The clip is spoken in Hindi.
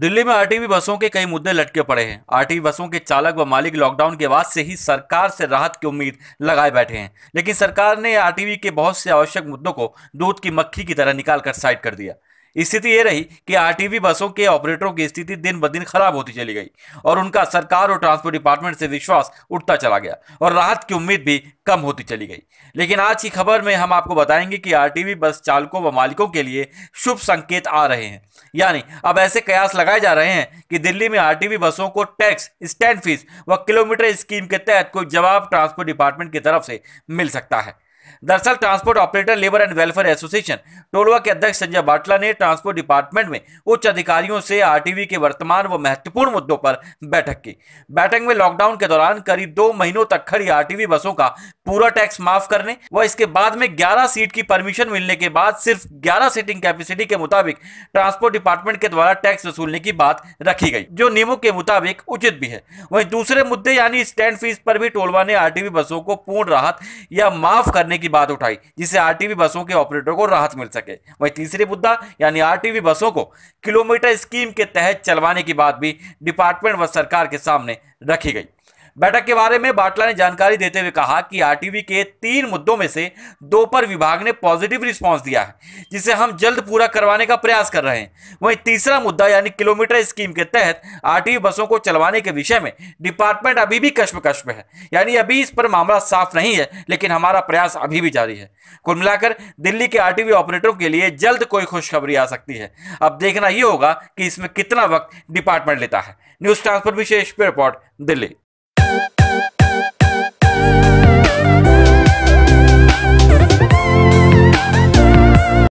दिल्ली में आरटीवी बसों के कई मुद्दे लटके पड़े हैं आरटीवी बसों के चालक व मालिक लॉकडाउन के बाद से ही सरकार से राहत की उम्मीद लगाए बैठे हैं लेकिन सरकार ने आरटीवी के बहुत से आवश्यक मुद्दों को दूध की मक्खी की तरह निकाल कर साइड कर दिया स्थिति ये रही कि आरटीवी बसों के ऑपरेटरों की स्थिति दिन ब दिन खराब होती चली गई और उनका सरकार और ट्रांसपोर्ट डिपार्टमेंट से विश्वास उठता चला गया और राहत की उम्मीद भी कम होती चली गई लेकिन आज की खबर में हम आपको बताएंगे कि आरटीवी बस चालकों व मालिकों के लिए शुभ संकेत आ रहे हैं यानी अब ऐसे कयास लगाए जा रहे हैं कि दिल्ली में आर बसों को टैक्स स्टैंड फीस व किलोमीटर स्कीम के तहत कोई जवाब ट्रांसपोर्ट डिपार्टमेंट की तरफ से मिल सकता है दरअसल transport operator labour and welfare association टोलवा के अध्यक्ष संजय बाटला ने ट्रांसपोर्ट डिपार्टमेंट में उच्च अधिकारियों से आरटीवी के वर्तमान व महत्वपूर्ण मुद्दों पर बैठक की बैठक में लॉकडाउन के दौरान करीब दो महीनों तक खड़ी आरटीवी बसों का पूरा टैक्स माफ करने व इसके बाद में ग्यारह सीट की परमिशन मिलने के बाद सिर्फ ग्यारह सीटिंग कैपेसिटी के मुताबिक ट्रांसपोर्ट डिपार्टमेंट के द्वारा टैक्स वसूलने की बात रखी गई जो नियमों के मुताबिक उचित भी है वही दूसरे मुद्दे यानी स्टैंड फीस पर भी टोलवा ने आर बसों को पूर्ण राहत या माफ करने करने की बात उठाई जिससे आरटीवी बसों के ऑपरेटर को राहत मिल सके वही तीसरे मुद्दा यानी आरटीवी बसों को किलोमीटर स्कीम के तहत चलवाने की बात भी डिपार्टमेंट व सरकार के सामने रखी गई बैठक के बारे में बाटला ने जानकारी देते हुए कहा कि आरटीवी के तीन मुद्दों में से दो पर विभाग ने पॉजिटिव रिस्पांस दिया है जिसे हम जल्द पूरा करवाने का प्रयास कर रहे हैं वहीं तीसरा मुद्दा यानी किलोमीटर स्कीम के तहत आरटीवी बसों को चलवाने के विषय में डिपार्टमेंट अभी भी कश्म कश्म है यानी अभी इस पर मामला साफ नहीं है लेकिन हमारा प्रयास अभी भी जारी है कुल मिलाकर दिल्ली के आर ऑपरेटरों के लिए जल्द कोई खुशखबरी आ सकती है अब देखना ही होगा कि इसमें कितना वक्त डिपार्टमेंट लेता है न्यूज ट्रांसफर विशेष रिपोर्ट दिल्ली you